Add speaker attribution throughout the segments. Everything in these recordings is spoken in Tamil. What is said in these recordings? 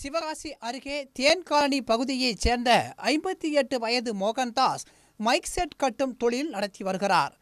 Speaker 1: சிவகாசி அருகே தேன்காலனி பகுதியைச் சேர்ந்த ஐம்பத்தி எட்டு வயது மோகன்தாஸ் மைக் செட் கட்டும் தொழில் நடத்தி வருகிறார்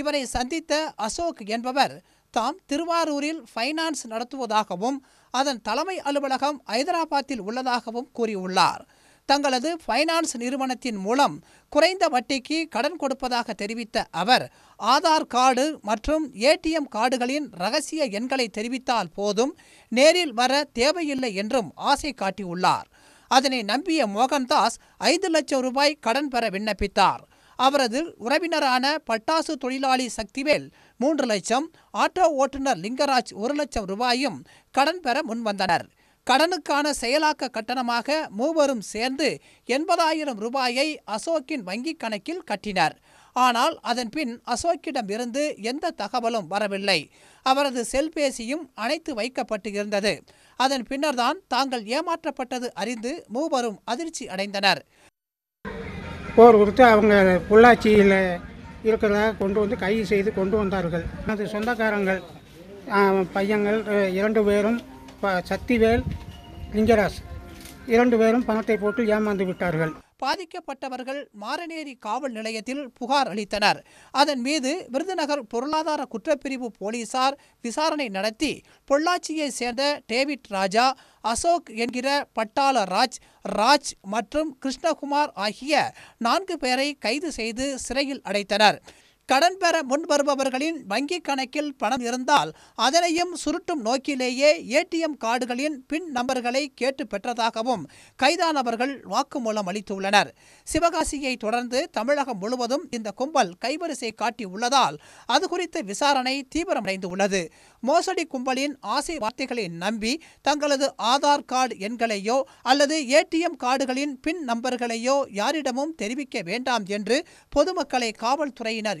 Speaker 1: இவரை சந்தித்த அசோக் என்பவர் தாம் திருவாரூரில் ஃபைனான்ஸ் நடத்துவதாகவும் அதன் தலைமை அலுவலகம் ஐதராபாத்தில் உள்ளதாகவும் கூறியுள்ளார் தங்களது ஃபைனான்ஸ் நிறுவனத்தின் மூலம் குறைந்த வட்டிக்கு கடன் கொடுப்பதாக தெரிவித்த அவர் ஆதார் கார்டு மற்றும் ஏடிஎம் கார்டுகளின் ரகசிய எண்களை தெரிவித்தால் போதும் நேரில் வர தேவையில்லை என்றும் ஆசை காட்டியுள்ளார் அதனை நம்பிய மோகன்தாஸ் ஐந்து லட்சம் ரூபாய் கடன் பெற விண்ணப்பித்தார் அவரது உறவினரான பட்டாசு தொழிலாளி சக்திவேல் மூன்று லட்சம் ஆட்டோ ஓட்டுநர் லிங்கராஜ் ஒரு லட்சம் ரூபாயும் கடன் பெற முன்வந்தனர் கடனுக்கான செயலாக்க கட்டணமாக மூவரும் சேர்ந்து எண்பதாயிரம் ரூபாயை அசோக்கின் வங்கிக் கணக்கில் கட்டினர் ஆனால் அதன் பின் அசோக்கிடம் இருந்து எந்த தகவலும் வரவில்லை அவரது செல்பேசியும் அணைத்து வைக்கப்பட்டு இருந்தது அதன் பின்னர்தான் தாங்கள்
Speaker 2: ஏமாற்றப்பட்டது அறிந்து மூவரும் அதிர்ச்சி அடைந்தனர் போர் கொடுத்து அவங்க பொள்ளாச்சியில் இருக்கிறதாக கொண்டு வந்து கைது செய்து கொண்டு வந்தார்கள் எனது சொந்தக்காரங்கள் பையங்கள் இரண்டு பேரும் ப சக்திவேல் லிங்கராஜ் இரண்டு பேரும் பணத்தை போட்டு ஏமாந்து விட்டார்கள்
Speaker 1: பாதிக்கப்பட்டவர்கள் மாரநேரி காவல் நிலையத்தில் புகார் அளித்தனர் அதன் மீது விருதுநகர் பொருளாதார குற்றப்பிரிவு போலீசார் விசாரணை நடத்தி பொள்ளாச்சியை சேர்ந்த டேவிட் ராஜா அசோக் என்கிற பட்டாள ராஜ் ராஜ் மற்றும் கிருஷ்ணகுமார் ஆகிய நான்கு பேரை கைது செய்து சிறையில் அடைத்தனர் கடன் பெற முன் வருபவர்களின் வங்கி கணக்கில் பணம் இருந்தால் அதனையும் சுருட்டும் நோக்கிலேயே ஏடிஎம் கார்டுகளின் பின் நம்பர்களை கேட்டு பெற்றதாகவும் கைதானவர்கள் வாக்குமூலம் அளித்துள்ளனர் சிவகாசியை தொடர்ந்து தமிழகம் முழுவதும் இந்த கும்பல் கைவரிசை காட்டியுள்ளதால் அது குறித்த விசாரணை தீவிரமடைந்துள்ளது மோசடி கும்பலின் ஆசை வார்த்தைகளை நம்பி தங்களது ஆதார் கார்டு எண்களையோ அல்லது ஏடிஎம் கார்டுகளின் பின் நம்பர்களையோ யாரிடமும் தெரிவிக்க வேண்டாம் என்று பொதுமக்களை காவல்துறையினர்